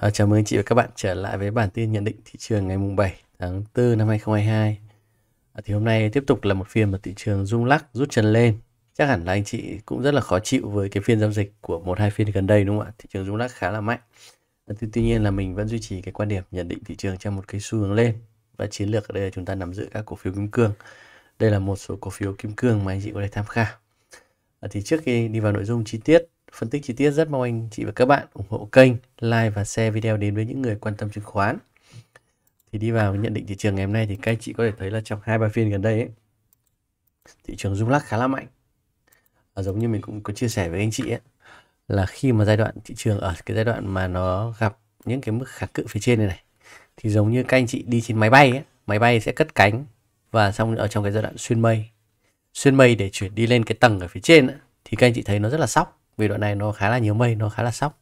À, chào mừng chị và các bạn trở lại với bản tin nhận định thị trường ngày mùng 7 tháng 4 năm 2022. À, thì hôm nay tiếp tục là một phiên mà thị trường rung lắc rút chân lên. Chắc hẳn là anh chị cũng rất là khó chịu với cái phiên giao dịch của một hai phiên gần đây đúng không ạ? Thị trường rung lắc khá là mạnh. À, tuy, tuy nhiên là mình vẫn duy trì cái quan điểm nhận định thị trường trong một cái xu hướng lên và chiến lược ở đây là chúng ta nắm giữ các cổ phiếu kim cương. Đây là một số cổ phiếu kim cương mà anh chị có thể tham khảo. À, thì trước khi đi vào nội dung chi tiết phân tích chi tiết rất mong anh chị và các bạn ủng hộ kênh, like và share video đến với những người quan tâm chứng khoán. Thì đi vào nhận định thị trường ngày hôm nay thì các anh chị có thể thấy là trong hai ba phiên gần đây ấy, thị trường rung lắc khá là mạnh. Và giống như mình cũng có chia sẻ với anh chị ấy, là khi mà giai đoạn thị trường ở cái giai đoạn mà nó gặp những cái mức kháng cự phía trên này này thì giống như các anh chị đi trên máy bay ấy, máy bay sẽ cất cánh và xong ở trong cái giai đoạn xuyên mây xuyên mây để chuyển đi lên cái tầng ở phía trên ấy, thì các anh chị thấy nó rất là sóc vì đoạn này nó khá là nhiều mây nó khá là sóc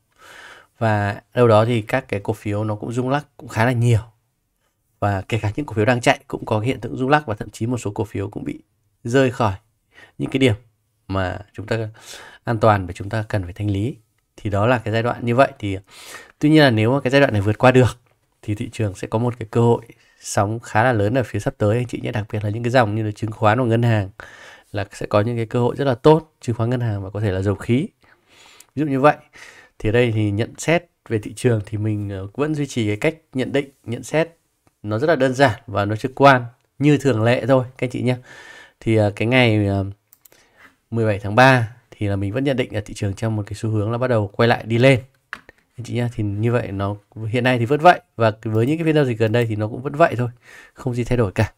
và đâu đó thì các cái cổ phiếu nó cũng rung lắc cũng khá là nhiều và kể cả những cổ phiếu đang chạy cũng có hiện tượng rung lắc và thậm chí một số cổ phiếu cũng bị rơi khỏi những cái điểm mà chúng ta an toàn và chúng ta cần phải thanh lý thì đó là cái giai đoạn như vậy thì tuy nhiên là nếu mà cái giai đoạn này vượt qua được thì thị trường sẽ có một cái cơ hội sóng khá là lớn ở phía sắp tới anh chị nhé đặc biệt là những cái dòng như là chứng khoán và ngân hàng là sẽ có những cái cơ hội rất là tốt chứng khoán ngân hàng và có thể là dầu khí ví dụ như vậy thì đây thì nhận xét về thị trường thì mình ờ, vẫn duy trì cái cách nhận định nhận xét nó rất là đơn giản và nó trực quan như thường lệ thôi các anh chị nhé thì ờ, cái ngày 17 ờ, tháng 3 thì là mình vẫn nhận định là thị trường trong một cái xu hướng là bắt đầu quay lại đi lên anh chị nhá thì như vậy nó hiện nay thì vẫn vậy và với những cái phiên giao dịch gần đây thì nó cũng vẫn vậy thôi không gì thay đổi cả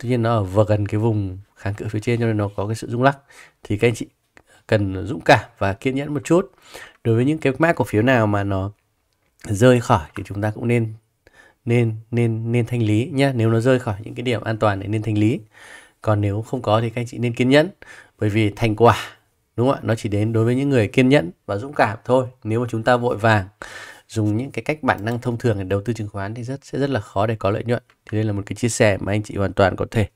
tuy nhiên nó ở vừa gần cái vùng kháng cự phía trên cho nên nó có cái sự rung lắc thì các anh chị cần dũng cảm và kiên nhẫn một chút đối với những cái mã cổ phiếu nào mà nó rơi khỏi thì chúng ta cũng nên nên nên nên thanh lý nhé nếu nó rơi khỏi những cái điểm an toàn thì nên thanh lý còn nếu không có thì các anh chị nên kiên nhẫn bởi vì thành quả đúng không ạ nó chỉ đến đối với những người kiên nhẫn và dũng cảm thôi nếu mà chúng ta vội vàng dùng những cái cách bản năng thông thường để đầu tư chứng khoán thì rất sẽ rất là khó để có lợi nhuận thì đây là một cái chia sẻ mà anh chị hoàn toàn có thể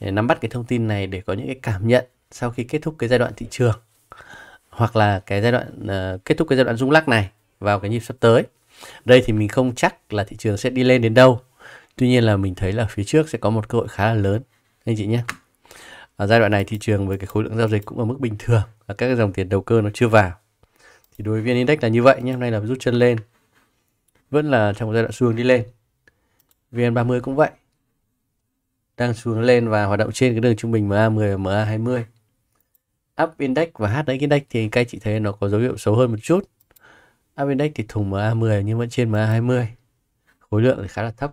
nắm bắt cái thông tin này để có những cái cảm nhận sau khi kết thúc cái giai đoạn thị trường hoặc là cái giai đoạn uh, kết thúc cái giai đoạn rung lắc này vào cái nhịp sắp tới đây thì mình không chắc là thị trường sẽ đi lên đến đâu tuy nhiên là mình thấy là phía trước sẽ có một cơ hội khá là lớn anh chị nhé ở giai đoạn này thị trường với cái khối lượng giao dịch cũng ở mức bình thường và các cái dòng tiền đầu cơ nó chưa vào thì đối với vn index là như vậy nhé hôm nay là rút chân lên vẫn là trong giai đoạn xu hướng đi lên vn 30 cũng vậy đang xuống lên và hoạt động trên cái đường trung bình MA10 và MA20 up index và h index thì các anh chị thấy nó có dấu hiệu xấu hơn một chút up index thì thùng MA10 nhưng vẫn trên MA20 khối lượng thì khá là thấp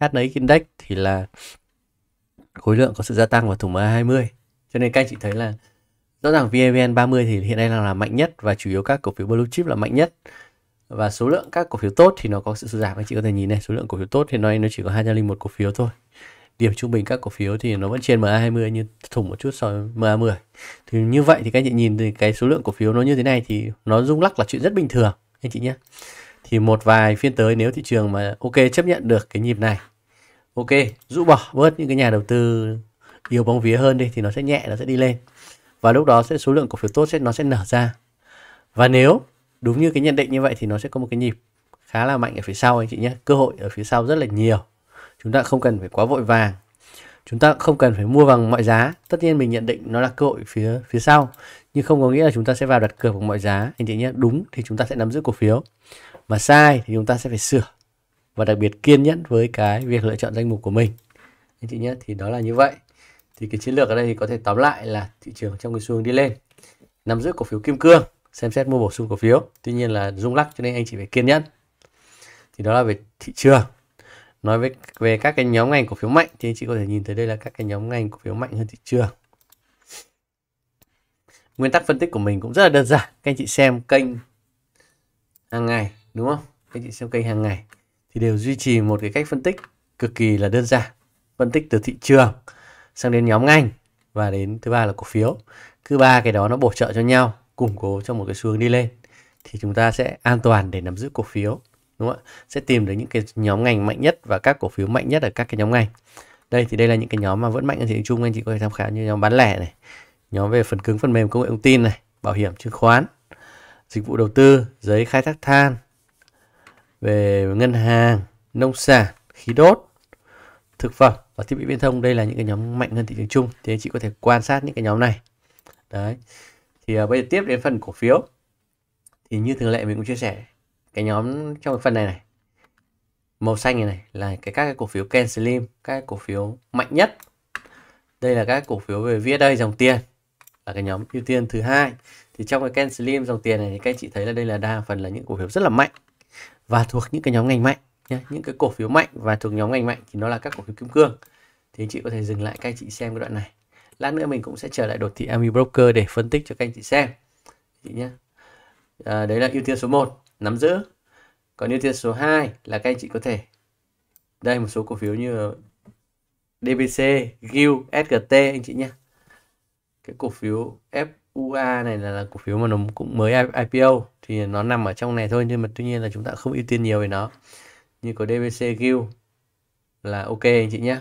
h index thì là khối lượng có sự gia tăng vào thùng MA20 cho nên các anh chị thấy là rõ ràng VN 30 thì hiện nay đang là mạnh nhất và chủ yếu các cổ phiếu blue chip là mạnh nhất và số lượng các cổ phiếu tốt thì nó có sự sụt giảm anh chị có thể nhìn này số lượng cổ phiếu tốt thì nó nó chỉ có 201 cổ phiếu thôi điểm trung bình các cổ phiếu thì nó vẫn trên MA20 nhưng thủng một chút so với MA10 thì như vậy thì các anh chị nhìn thì cái số lượng cổ phiếu nó như thế này thì nó rung lắc là chuyện rất bình thường anh chị nhé thì một vài phiên tới nếu thị trường mà ok chấp nhận được cái nhịp này ok rũ bỏ bớt những cái nhà đầu tư yếu bóng vía hơn đi thì nó sẽ nhẹ nó sẽ đi lên và lúc đó sẽ số lượng cổ phiếu tốt sẽ nó sẽ nở ra và nếu đúng như cái nhận định như vậy thì nó sẽ có một cái nhịp khá là mạnh ở phía sau anh chị nhé cơ hội ở phía sau rất là nhiều chúng ta không cần phải quá vội vàng chúng ta không cần phải mua bằng mọi giá tất nhiên mình nhận định nó là cơ hội phía phía sau nhưng không có nghĩa là chúng ta sẽ vào đặt cược bằng mọi giá anh chị nhé đúng thì chúng ta sẽ nắm giữ cổ phiếu mà sai thì chúng ta sẽ phải sửa và đặc biệt kiên nhẫn với cái việc lựa chọn danh mục của mình anh chị nhé thì đó là như vậy thì cái chiến lược ở đây thì có thể tóm lại là thị trường trong cái xu hướng đi lên nắm giữ cổ phiếu kim cương xem xét mua bổ sung cổ phiếu tuy nhiên là rung lắc cho nên anh chị phải kiên nhẫn thì đó là về thị trường nói về về các cái nhóm ngành cổ phiếu mạnh thì anh chị có thể nhìn thấy đây là các cái nhóm ngành cổ phiếu mạnh hơn thị trường nguyên tắc phân tích của mình cũng rất là đơn giản các anh chị xem kênh hàng ngày đúng không các anh chị xem kênh hàng ngày thì đều duy trì một cái cách phân tích cực kỳ là đơn giản phân tích từ thị trường sang đến nhóm ngành và đến thứ ba là cổ phiếu cứ ba cái đó nó bổ trợ cho nhau củng cố cho một cái xu hướng đi lên thì chúng ta sẽ an toàn để nắm giữ cổ phiếu đúng không ạ sẽ tìm được những cái nhóm ngành mạnh nhất và các cổ phiếu mạnh nhất ở các cái nhóm ngành đây thì đây là những cái nhóm mà vẫn mạnh ở thị trường chung anh chị có thể tham khảo như nhóm bán lẻ này nhóm về phần cứng phần mềm công nghệ thông tin này bảo hiểm chứng khoán dịch vụ đầu tư giấy khai thác than về ngân hàng nông sản khí đốt thực phẩm và thiết bị viễn thông đây là những cái nhóm mạnh hơn thị trường chung thì anh chị có thể quan sát những cái nhóm này đấy thì uh, bây giờ tiếp đến phần cổ phiếu thì như thường lệ mình cũng chia sẻ cái nhóm trong phần này này màu xanh này, này là cái các cái cổ phiếu Ken Slim các cái cổ phiếu mạnh nhất đây là các cổ phiếu về vía đây dòng tiền là cái nhóm ưu tiên thứ hai thì trong cái Ken Slim dòng tiền này thì các anh chị thấy là đây là đa phần là những cổ phiếu rất là mạnh và thuộc những cái nhóm ngành mạnh nhé những cái cổ phiếu mạnh và thuộc nhóm ngành mạnh thì nó là các cổ phiếu kim cương thì anh chị có thể dừng lại các anh chị xem cái đoạn này lát nữa mình cũng sẽ trở lại đột thị Ami Broker để phân tích cho các anh chị xem chị nhé à, đấy là ưu tiên số 1 nắm giữ. Còn ưu tiên số 2 là các anh chị có thể đây một số cổ phiếu như DBC, GIL, SGT anh chị nhé. Cái cổ phiếu FUA này là, là cổ phiếu mà nó cũng mới IPO thì nó nằm ở trong này thôi nhưng mà tuy nhiên là chúng ta không ưu tiên nhiều về nó. Như có DBC, GIL là ok anh chị nhé.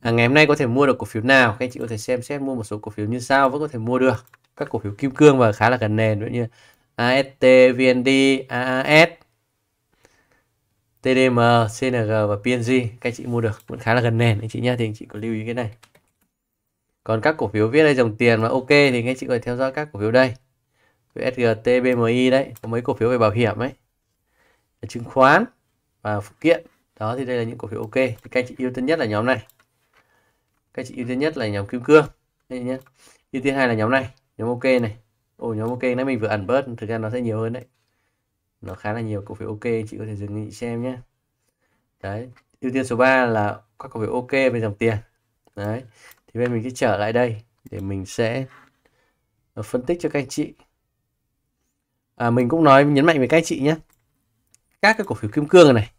À, ngày hôm nay có thể mua được cổ phiếu nào các anh chị có thể xem xét mua một số cổ phiếu như sau vẫn có thể mua được các cổ phiếu kim cương và khá là gần nền nữa như AST, VND, AAS, TDM, CNG và PNG các anh chị mua được vẫn khá là gần nền anh chị nhá thì anh chị có lưu ý cái này còn các cổ phiếu viết đây dòng tiền mà ok thì các anh chị có thể theo dõi các cổ phiếu đây SGT, BMI đấy có mấy cổ phiếu về bảo hiểm ấy chứng khoán và phụ kiện đó thì đây là những cổ phiếu ok thì các anh chị ưu tiên nhất là nhóm này các anh chị ưu tiên nhất là nhóm kim cương đây nhé ưu tiên hai là nhóm này nhóm ok này Ồ nhóm ok nãy mình vừa ẩn bớt Thực ra nó sẽ nhiều hơn đấy Nó khá là nhiều cổ phiếu ok Chị có thể dừng chị xem nhé Đấy ưu tiên số 3 là các cổ phiếu ok về dòng tiền Đấy Thì bên mình sẽ trở lại đây Để mình sẽ ờ, phân tích cho các anh chị à, Mình cũng nói nhấn mạnh với các anh chị nhé Các cái cổ phiếu kim cương này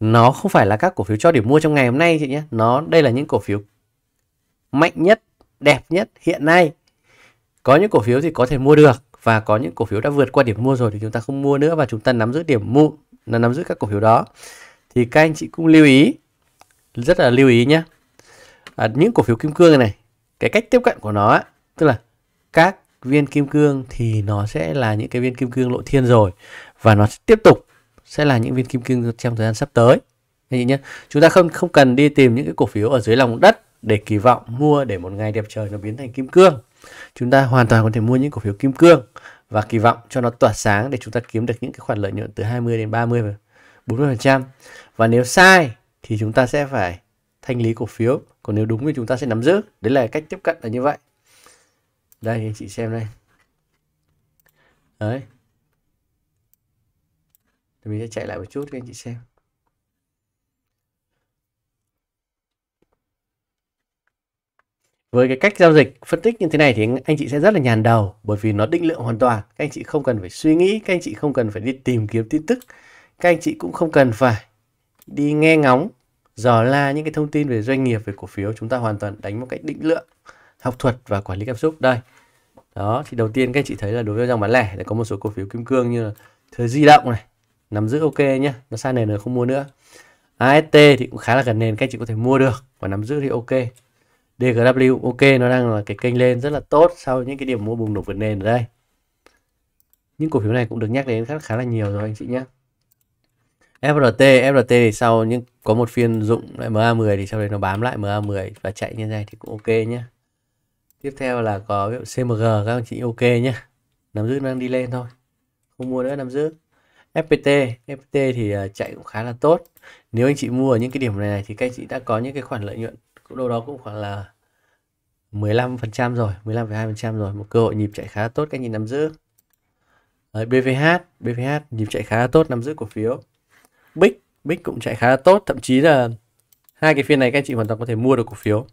Nó không phải là các cổ phiếu cho điểm mua trong ngày hôm nay chị nhé Nó đây là những cổ phiếu mạnh nhất đẹp nhất hiện nay có những cổ phiếu thì có thể mua được và có những cổ phiếu đã vượt qua điểm mua rồi thì chúng ta không mua nữa và chúng ta nắm giữ điểm mua là nắm giữ các cổ phiếu đó thì các anh chị cũng lưu ý rất là lưu ý nhé à, những cổ phiếu kim cương này cái cách tiếp cận của nó tức là các viên kim cương thì nó sẽ là những cái viên kim cương lộ thiên rồi và nó sẽ tiếp tục sẽ là những viên kim cương trong thời gian sắp tới anh chị nhé chúng ta không không cần đi tìm những cái cổ phiếu ở dưới lòng đất để kỳ vọng mua để một ngày đẹp trời nó biến thành kim cương Chúng ta hoàn toàn có thể mua những cổ phiếu kim cương và kỳ vọng cho nó tỏa sáng để chúng ta kiếm được những cái khoản lợi nhuận từ 20 đến 30 phần trăm Và nếu sai thì chúng ta sẽ phải thanh lý cổ phiếu, còn nếu đúng thì chúng ta sẽ nắm giữ. Đấy là cách tiếp cận là như vậy. Đây anh chị xem đây. Đấy. mình sẽ chạy lại một chút cho anh chị xem. Với cái cách giao dịch phân tích như thế này thì anh chị sẽ rất là nhàn đầu bởi vì nó định lượng hoàn toàn. Các anh chị không cần phải suy nghĩ, các anh chị không cần phải đi tìm kiếm tin tức. Các anh chị cũng không cần phải đi nghe ngóng, dò la những cái thông tin về doanh nghiệp, về cổ phiếu. Chúng ta hoàn toàn đánh một cách định lượng, học thuật và quản lý cảm xúc. Đây, đó thì đầu tiên các anh chị thấy là đối với dòng bán lẻ có một số cổ phiếu kim cương như là thời di động này, nắm giữ ok nhá, nó xa nền rồi không mua nữa. AST thì cũng khá là gần nền, các anh chị có thể mua được và nắm giữ thì ok. DGW ok nó đang là cái kênh lên rất là tốt sau những cái điểm mua bùng nổ vượt nền ở đây những cổ phiếu này cũng được nhắc đến khá, khá là nhiều rồi anh chị nhé FRT FRT thì sau những có một phiên dụng lại MA10 thì sau đấy nó bám lại MA10 và chạy như này thì cũng ok nhé tiếp theo là có CMG các anh chị ok nhé nắm giữ đang đi lên thôi không mua nữa nắm giữ FPT FPT thì à, chạy cũng khá là tốt nếu anh chị mua ở những cái điểm này, này thì các anh chị đã có những cái khoản lợi nhuận đâu đó cũng khoảng là 15% rồi 15,2% rồi một cơ hội nhịp chạy khá tốt các nhìn nắm giữ Đấy, BVH BVH nhịp chạy khá tốt nắm giữ cổ phiếu Big Big cũng chạy khá tốt thậm chí là hai cái phiên này các anh chị hoàn toàn có thể mua được cổ phiếu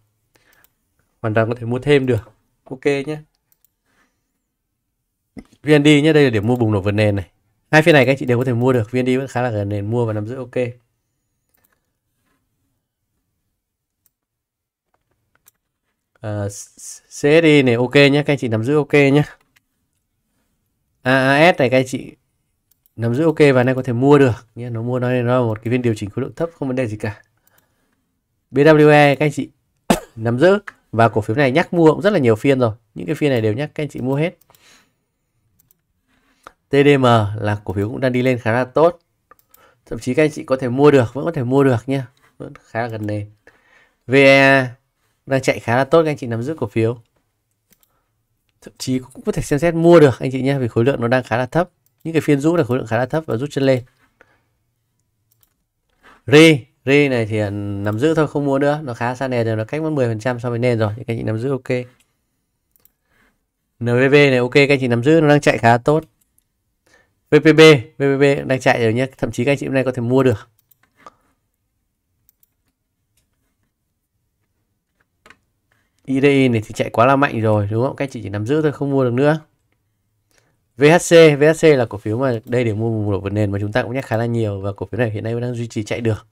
hoàn toàn có thể mua thêm được ok nhé VND nhé đây là điểm mua bùng nổ vượt nền này hai phiên này các anh chị đều có thể mua được VND vẫn khá là gần nền mua và nắm giữ ok uh, ờ, CSD này ok nhé các anh chị nắm giữ ok nhé AAS này các anh chị nắm giữ ok và nay có thể mua được nhé nó mua nó nó là một cái viên điều chỉnh khối lượng thấp không vấn đề gì cả BWE các anh chị nắm giữ và cổ phiếu này nhắc mua cũng rất là nhiều phiên rồi những cái phiên này đều nhắc các anh chị mua hết TDM là cổ phiếu cũng đang đi lên khá là tốt thậm chí các anh chị có thể mua được vẫn có thể mua được nhé vẫn khá là gần nền VEA đang chạy khá là tốt anh chị nắm giữ cổ phiếu thậm chí cũng có thể xem xét mua được anh chị nhé vì khối lượng nó đang khá là thấp những cái phiên rũ là khối lượng khá là thấp và rút chân lên ri ri này thì à, nắm giữ thôi không mua nữa nó khá xa nền rồi nó cách mất 10 phần trăm so với nền rồi các anh chị nắm giữ ok nvv này ok các anh chị nắm giữ nó đang chạy khá tốt vpb vpb đang chạy rồi nhé thậm chí các anh chị hôm nay có thể mua được IDE này thì chạy quá là mạnh rồi đúng không? Các chị chỉ nắm giữ thôi không mua được nữa. VHC, VHC là cổ phiếu mà đây để mua vùng nổ vượt nền mà chúng ta cũng nhắc khá là nhiều và cổ phiếu này hiện nay vẫn đang duy trì chạy được.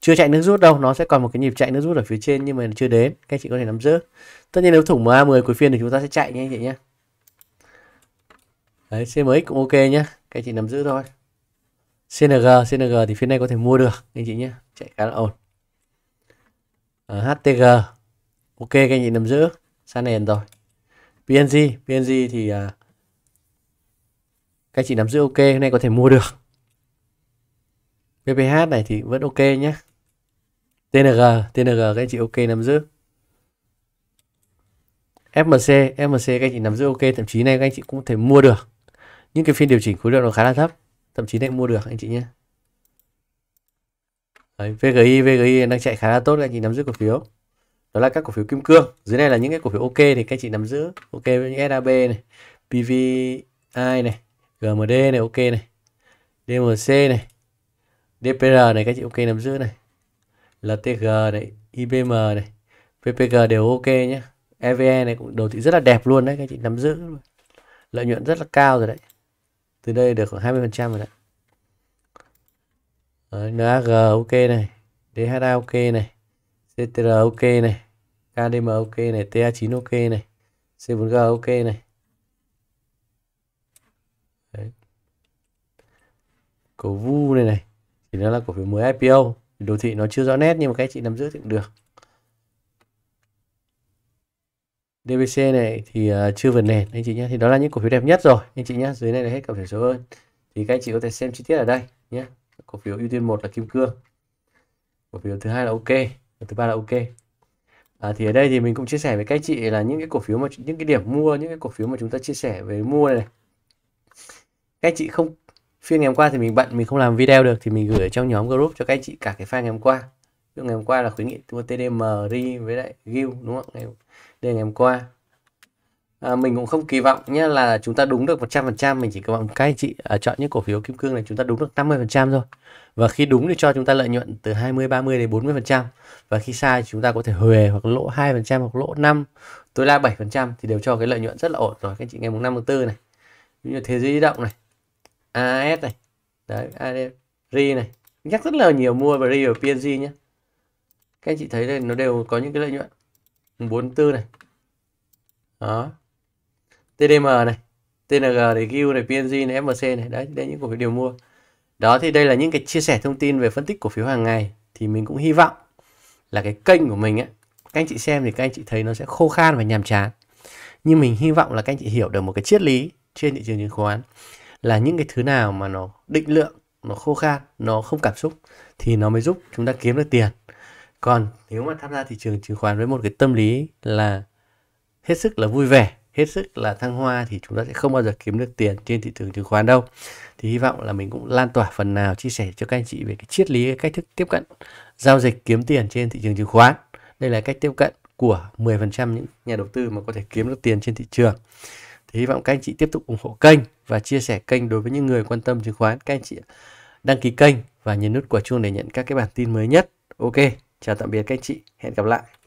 Chưa chạy nước rút đâu, nó sẽ còn một cái nhịp chạy nước rút ở phía trên nhưng mà chưa đến, các chị có thể nắm giữ. Tất nhiên nếu thủng MA10 cuối phiên thì chúng ta sẽ chạy nhé anh chị nhé. Đấy, CMX cũng ok nhé, các chị nắm giữ thôi. CNG, CNG thì phiên này có thể mua được anh chị nhé, chạy khá là ổn. Ờ, HTG ok các anh chị nắm giữ xa nền rồi PNG PNG thì uh, các chị nắm giữ ok hôm nay có thể mua được BPH này thì vẫn ok nhé TNG TNG các anh chị ok nắm giữ FMC FMC các anh chị nắm giữ ok thậm chí này các anh chị cũng có thể mua được những cái phiên điều chỉnh khối lượng nó khá là thấp thậm chí này mua được anh chị nhé Đấy, VGI VGI đang chạy khá là tốt các anh chị nắm giữ cổ phiếu đó là các cổ phiếu kim cương dưới này là những cái cổ phiếu ok thì các chị nắm giữ ok với những SAB này PVI này GMD này ok này DMC này DPR này các chị ok nắm giữ này LTG này IBM này PPG đều ok nhé EVE này cũng đầu thị rất là đẹp luôn đấy các chị nắm giữ lợi nhuận rất là cao rồi đấy từ đây được khoảng 20 phần trăm rồi đấy NAG ok này DHA ok này CTR ok này KDM ok này TA9 ok này C4G ok này Đấy. cổ vu này này thì nó là cổ phiếu mới IPO đồ thị nó chưa rõ nét nhưng mà các chị nắm giữ thì cũng được DBC này thì à, chưa vượt nền anh chị nhé thì đó là những cổ phiếu đẹp nhất rồi anh chị nhé dưới này là hết cổ phiếu số hơn thì các chị có thể xem chi tiết ở đây nhé cổ phiếu ưu tiên một là kim cương cổ phiếu thứ hai là ok và thứ ba là ok à, thì ở đây thì mình cũng chia sẻ với các chị là những cái cổ phiếu mà những cái điểm mua những cái cổ phiếu mà chúng ta chia sẻ về mua này các chị không phiên ngày hôm qua thì mình bận mình không làm video được thì mình gửi ở trong nhóm group cho các chị cả cái file ngày hôm qua ngày hôm qua là khuyến nghị mua TDM RI với lại GIL đúng không ngày đây ngày hôm qua à, mình cũng không kỳ vọng nhé là chúng ta đúng được 100% mình chỉ kỳ vọng các anh chị à, chọn những cổ phiếu kim cương này chúng ta đúng được 50% thôi và khi đúng thì cho chúng ta lợi nhuận từ 20 30 đến 40% và khi sai chúng ta có thể huề hoặc lỗ 2% hoặc lỗ 5 tối đa 7% thì đều cho cái lợi nhuận rất là ổn rồi các anh chị ngày mùng 5 tháng 4 này ví dụ thế giới di động này AS này đấy ADRI này nhắc rất là nhiều mua và ở PNG nhé các anh chị thấy đây nó đều có những cái lợi nhuận 44 này đó TDM này TNG này GIU này PNG này MC này đấy đây những cổ phiếu điều mua đó thì đây là những cái chia sẻ thông tin về phân tích cổ phiếu hàng ngày thì mình cũng hy vọng là cái kênh của mình ấy các anh chị xem thì các anh chị thấy nó sẽ khô khan và nhàm chán nhưng mình hy vọng là các anh chị hiểu được một cái triết lý trên thị trường chứng khoán là những cái thứ nào mà nó định lượng nó khô khan nó không cảm xúc thì nó mới giúp chúng ta kiếm được tiền còn nếu mà tham gia thị trường chứng khoán với một cái tâm lý là hết sức là vui vẻ hết sức là thăng hoa thì chúng ta sẽ không bao giờ kiếm được tiền trên thị trường chứng khoán đâu thì hy vọng là mình cũng lan tỏa phần nào chia sẻ cho các anh chị về cái triết lý cái cách thức tiếp cận giao dịch kiếm tiền trên thị trường chứng khoán đây là cách tiếp cận của 10% những nhà đầu tư mà có thể kiếm được tiền trên thị trường thì hy vọng các anh chị tiếp tục ủng hộ kênh và chia sẻ kênh đối với những người quan tâm chứng khoán các anh chị đăng ký kênh và nhấn nút quả chuông để nhận các cái bản tin mới nhất ok chào tạm biệt các anh chị hẹn gặp lại